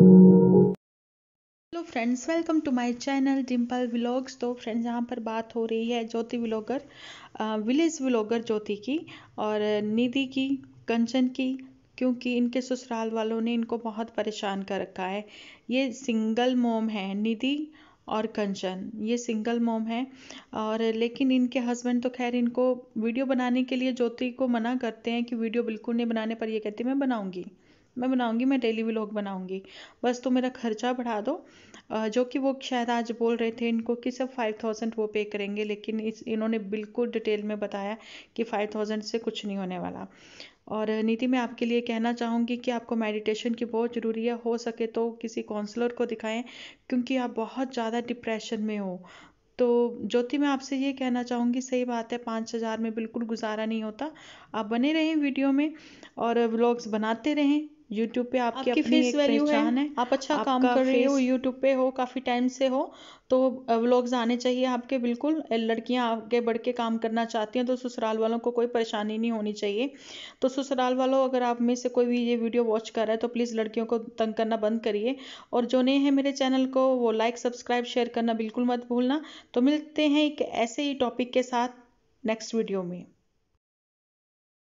hello friends welcome to my channel Dimple vlogs तो friends यहाँ पर बात हो रही है Jyoti vlogger village vlogger Jyoti की और निधि की कंचन की क्योंकि इनके ससुराल वालों ने इनको बहुत परेशान कर रखा है ये सिंगल मोम है निधि और कंचन ये सिंगल मोम है और लेकिन इनके हस्बैंड तो खैर इनको वीडियो बनाने के लिए ज्योति को मना करते हैं कि वीडियो बिल्कुल नहीं बनाने पर ये कहती मैं बनाऊँगी मैं बनाऊँगी मैं डेली व्लॉग बनाऊँगी बस तो मेरा खर्चा बढ़ा दो जो कि वो शायद आज बोल रहे थे इनको कि सब फाइव थाउजेंड वो पे करेंगे लेकिन इस इन्होंने बिल्कुल डिटेल में बताया कि फाइव थाउजेंड से कुछ नहीं होने वाला और नीति मैं आपके लिए कहना चाहूँगी कि आपको मेडिटेशन की बहुत ज़रूरी है हो सके तो किसी काउंसलर को दिखाएं क्योंकि आप बहुत ज़्यादा डिप्रेशन में हो तो ज्योति मैं आपसे ये कहना चाहूँगी सही बात है पाँच हज़ार में बिल्कुल गुजारा नहीं होता आप बने रहें वीडियो में और व्लॉग्स बनाते रहें यूट्यूब पे आपकी, आपकी फेस वैल्यू है आप अच्छा काम कर रहे हो यूट्यूब पे हो काफ़ी टाइम से हो तो व्लॉग्स आने चाहिए आपके बिल्कुल लड़कियां आगे बढ़ के काम करना चाहती हैं तो ससुराल वालों को कोई परेशानी नहीं होनी चाहिए तो ससुराल वालों अगर आप में से कोई भी ये वीडियो वॉच कर रहा है तो प्लीज़ लड़कियों को तंग करना बंद करिए और जो नए हैं मेरे चैनल को वो लाइक सब्सक्राइब शेयर करना बिल्कुल मत भूलना तो मिलते हैं एक ऐसे ही टॉपिक के साथ नेक्स्ट वीडियो में